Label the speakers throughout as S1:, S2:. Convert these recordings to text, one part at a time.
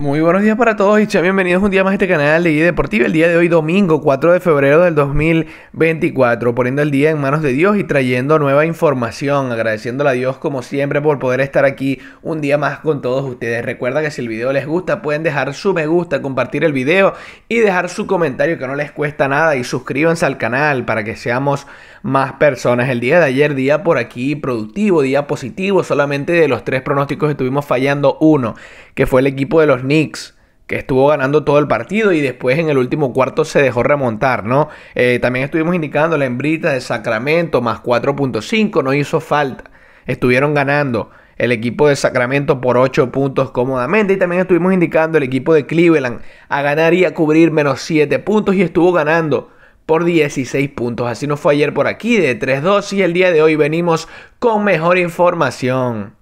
S1: Muy buenos días para todos y sean bienvenidos un día más a este canal de Guía Deportiva. El día de hoy, domingo 4 de febrero del 2024, poniendo el día en manos de Dios y trayendo nueva información. Agradeciéndole a Dios, como siempre, por poder estar aquí un día más con todos ustedes. Recuerda que si el video les gusta, pueden dejar su me gusta, compartir el video y dejar su comentario que no les cuesta nada. Y suscríbanse al canal para que seamos más personas. El día de ayer, día por aquí productivo, día positivo. Solamente de los tres pronósticos estuvimos fallando uno, que fue el equipo de los Knicks que estuvo ganando todo el partido y después en el último cuarto se dejó remontar, ¿no? Eh, también estuvimos indicando la hembrita de Sacramento más 4.5, no hizo falta. Estuvieron ganando el equipo de Sacramento por 8 puntos cómodamente y también estuvimos indicando el equipo de Cleveland a ganar y a cubrir menos 7 puntos y estuvo ganando por 16 puntos. Así nos fue ayer por aquí de 3-2 y el día de hoy venimos con mejor información.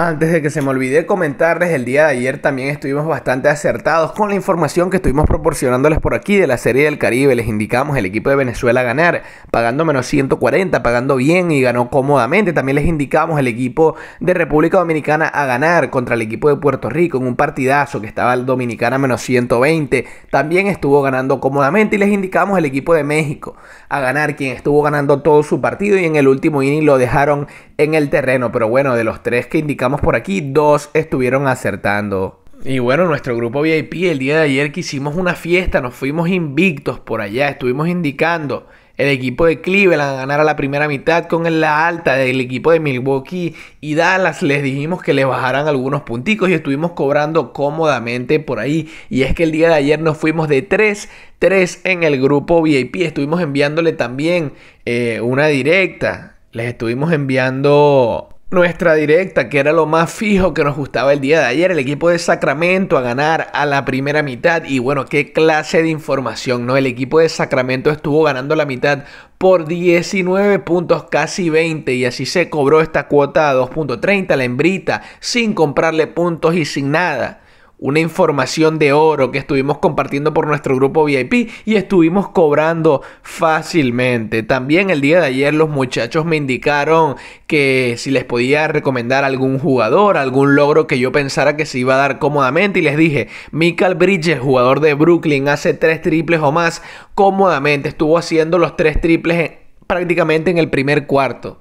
S1: Antes de que se me olvide comentarles, el día de ayer también estuvimos bastante acertados con la información que estuvimos proporcionándoles por aquí de la Serie del Caribe. Les indicamos el equipo de Venezuela a ganar, pagando menos 140, pagando bien y ganó cómodamente. También les indicamos el equipo de República Dominicana a ganar contra el equipo de Puerto Rico en un partidazo que estaba el Dominicana menos 120. También estuvo ganando cómodamente y les indicamos el equipo de México a ganar, quien estuvo ganando todo su partido y en el último inning lo dejaron en el terreno. Pero bueno, de los tres que indicamos por aquí, dos estuvieron acertando. Y bueno, nuestro grupo VIP el día de ayer que hicimos una fiesta, nos fuimos invictos por allá, estuvimos indicando el equipo de Cleveland ganar a la primera mitad con la alta del equipo de Milwaukee y Dallas. Les dijimos que le bajaran algunos punticos y estuvimos cobrando cómodamente por ahí. Y es que el día de ayer nos fuimos de 3-3 en el grupo VIP. Estuvimos enviándole también eh, una directa les estuvimos enviando nuestra directa, que era lo más fijo que nos gustaba el día de ayer, el equipo de Sacramento a ganar a la primera mitad. Y bueno, qué clase de información, ¿no? El equipo de Sacramento estuvo ganando la mitad por 19 puntos, casi 20, y así se cobró esta cuota a 2.30, la hembrita, sin comprarle puntos y sin nada una información de oro que estuvimos compartiendo por nuestro grupo VIP y estuvimos cobrando fácilmente. También el día de ayer los muchachos me indicaron que si les podía recomendar algún jugador, algún logro que yo pensara que se iba a dar cómodamente y les dije, Michael Bridges, jugador de Brooklyn, hace tres triples o más cómodamente, estuvo haciendo los tres triples prácticamente en el primer cuarto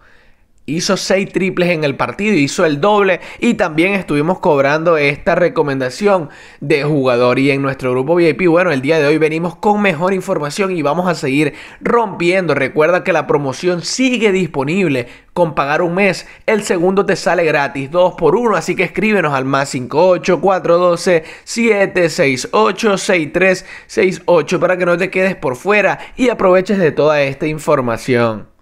S1: hizo 6 triples en el partido, hizo el doble y también estuvimos cobrando esta recomendación de jugador y en nuestro grupo VIP, bueno, el día de hoy venimos con mejor información y vamos a seguir rompiendo. Recuerda que la promoción sigue disponible con pagar un mes, el segundo te sale gratis, 2 por 1, así que escríbenos al más 58 768 6368 para que no te quedes por fuera y aproveches de toda esta información.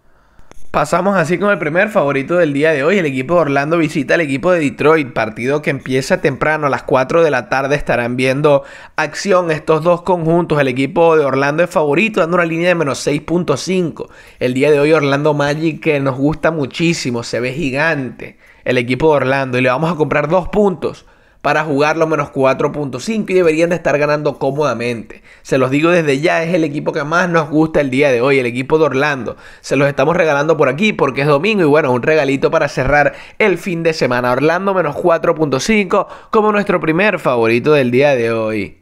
S1: Pasamos así con el primer favorito del día de hoy. El equipo de Orlando visita al equipo de Detroit, partido que empieza temprano a las 4 de la tarde. Estarán viendo acción estos dos conjuntos. El equipo de Orlando es favorito, dando una línea de menos 6.5. El día de hoy Orlando Magic que nos gusta muchísimo, se ve gigante el equipo de Orlando y le vamos a comprar dos puntos para jugarlo menos 4.5 y deberían de estar ganando cómodamente. Se los digo desde ya, es el equipo que más nos gusta el día de hoy, el equipo de Orlando. Se los estamos regalando por aquí porque es domingo y bueno, un regalito para cerrar el fin de semana. Orlando menos 4.5 como nuestro primer favorito del día de hoy.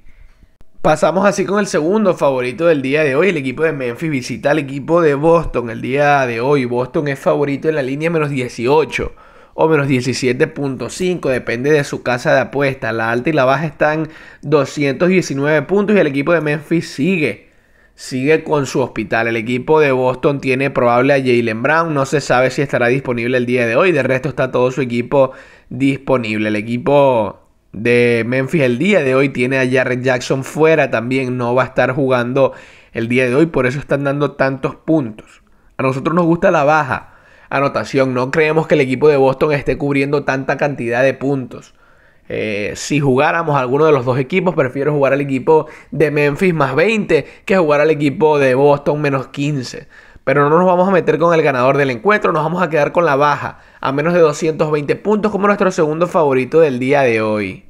S1: Pasamos así con el segundo favorito del día de hoy. El equipo de Memphis visita al equipo de Boston el día de hoy. Boston es favorito en la línea menos 18 o menos 17.5, depende de su casa de apuesta. La alta y la baja están 219 puntos y el equipo de Memphis sigue. Sigue con su hospital. El equipo de Boston tiene probable a Jalen Brown. No se sabe si estará disponible el día de hoy. De resto está todo su equipo disponible. El equipo de Memphis el día de hoy tiene a Jared Jackson fuera también. No va a estar jugando el día de hoy. Por eso están dando tantos puntos. A nosotros nos gusta la baja anotación. No creemos que el equipo de Boston esté cubriendo tanta cantidad de puntos. Eh, si jugáramos alguno de los dos equipos, prefiero jugar al equipo de Memphis más 20 que jugar al equipo de Boston menos 15. Pero no nos vamos a meter con el ganador del encuentro, nos vamos a quedar con la baja, a menos de 220 puntos como nuestro segundo favorito del día de hoy.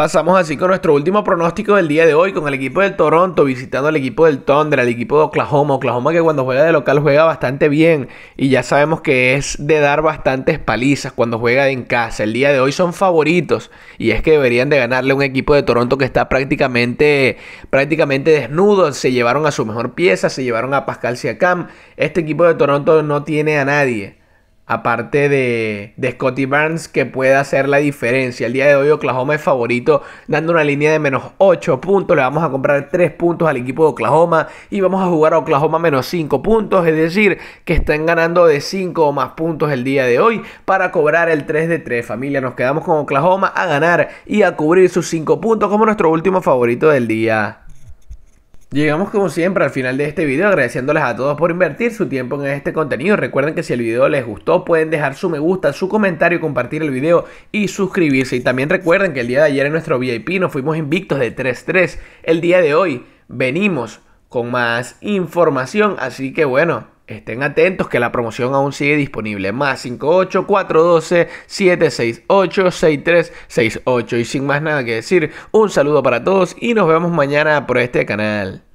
S1: Pasamos así con nuestro último pronóstico del día de hoy, con el equipo del Toronto visitando al equipo del Thunder, al equipo de Oklahoma. Oklahoma que cuando juega de local juega bastante bien y ya sabemos que es de dar bastantes palizas cuando juega en casa. El día de hoy son favoritos y es que deberían de ganarle un equipo de Toronto que está prácticamente, prácticamente desnudo. Se llevaron a su mejor pieza, se llevaron a Pascal Siakam. Este equipo de Toronto no tiene a nadie aparte de, Scotty Burns, que pueda hacer la diferencia. El día de hoy Oklahoma es favorito, dando una línea de menos 8 puntos. Le vamos a comprar 3 puntos al equipo de Oklahoma y vamos a jugar a Oklahoma menos 5 puntos. Es decir, que están ganando de 5 o más puntos el día de hoy para cobrar el 3 de 3. Familia, nos quedamos con Oklahoma a ganar y a cubrir sus 5 puntos como nuestro último favorito del día. Llegamos como siempre al final de este video agradeciéndoles a todos por invertir su tiempo en este contenido. Recuerden que si el video les gustó pueden dejar su me gusta, su comentario, compartir el video y suscribirse. Y también recuerden que el día de ayer en nuestro VIP nos fuimos invictos de 3-3. El día de hoy venimos con más información, así que bueno, Estén atentos que la promoción aún sigue disponible. Más 58-412-768-6368. Y sin más nada que decir, un saludo para todos y nos vemos mañana por este canal.